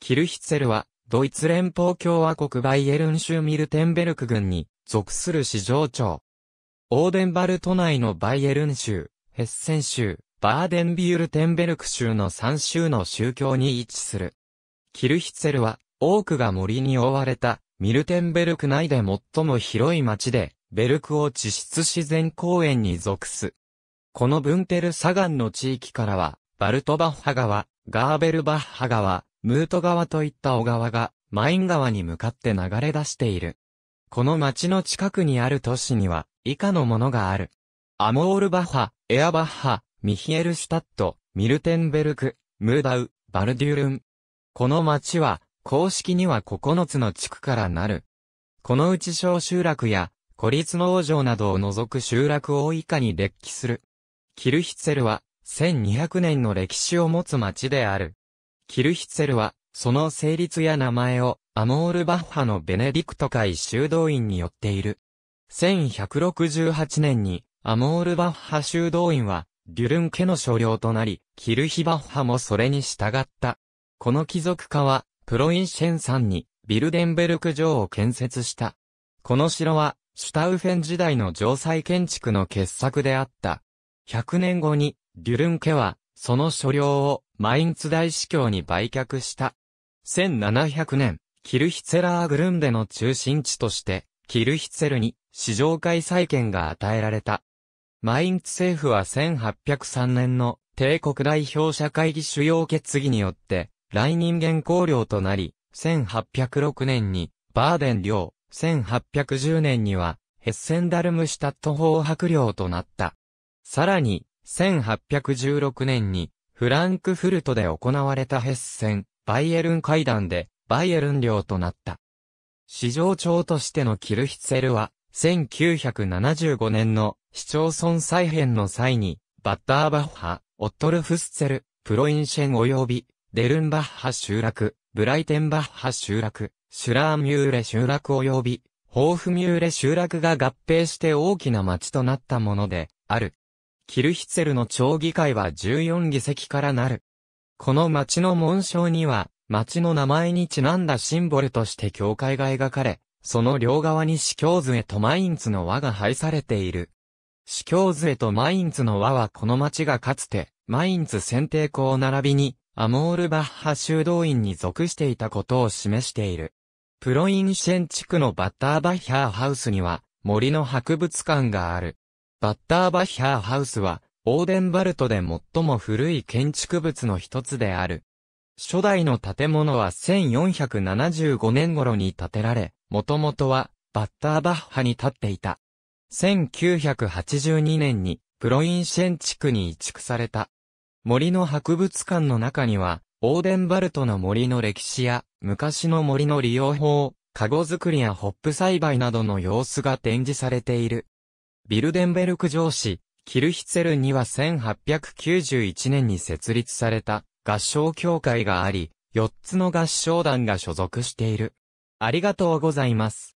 キルヒツェルは、ドイツ連邦共和国バイエルン州ミルテンベルク郡に属する市場長。オーデンバルト内のバイエルン州、ヘッセン州、バーデンビュールテンベルク州の3州の宗教に位置する。キルヒツェルは、多くが森に覆われた、ミルテンベルク内で最も広い町で、ベルクオ地質自然公園に属す。このブンテル砂岩の地域からは、バルトバッハ川、ガーベルバッハ川、ムート川といった小川が、マイン川に向かって流れ出している。この町の近くにある都市には、以下のものがある。アモールバッハ、エアバッハ、ミヒエルシュタット、ミルテンベルク、ムーダウ、バルデュルン。この町は、公式には9つの地区からなる。このうち小集落や、孤立農場などを除く集落を以下に列記する。キルヒツェルは、1200年の歴史を持つ町である。キルヒツェルは、その成立や名前を、アモールバッハのベネディクト会修道院によっている。1168年に、アモールバッハ修道院は、デュルン家の所領となり、キルヒバッハもそれに従った。この貴族家は、プロインシェン山に、ビルデンベルク城を建設した。この城は、シュタウフェン時代の城塞建築の傑作であった。100年後に、デュルン家は、その所領をマインツ大司教に売却した。1700年、キルヒツェラーグルンデの中心地として、キルヒツェルに市場開催権が与えられた。マインツ政府は1803年の帝国代表者会議主要決議によって、来人間公領となり、1806年にバーデン領、1810年にはヘッセンダルムシュタット法白領となった。さらに、1816年に、フランクフルトで行われたヘッセン、バイエルン会談で、バイエルン領となった。市場長としてのキルヒツェルは、1975年の市町村再編の際に、バッターバッハ、オットルフスツェル、プロインシェン及び、デルンバッハ集落、ブライテンバッハ集落、シュラーミューレ集落及び、ホーフミューレ集落が合併して大きな町となったもので、ある。キルヒツェルの町議会は14議席からなる。この町の紋章には、町の名前にちなんだシンボルとして教会が描かれ、その両側に司教図へとマインツの輪が配されている。司教図へとマインツの輪はこの町がかつて、マインツ選定校並びに、アモールバッハ修道院に属していたことを示している。プロインシェン地区のバッターバッハーハウスには、森の博物館がある。バッターバッヒャーハウスは、オーデンバルトで最も古い建築物の一つである。初代の建物は1475年頃に建てられ、もともとはバッターバッハに建っていた。1982年にプロインシェン地区に移築された。森の博物館の中には、オーデンバルトの森の歴史や、昔の森の利用法、カゴ作りやホップ栽培などの様子が展示されている。ビルデンベルク城市、キルヒツェルには1891年に設立された合唱協会があり、4つの合唱団が所属している。ありがとうございます。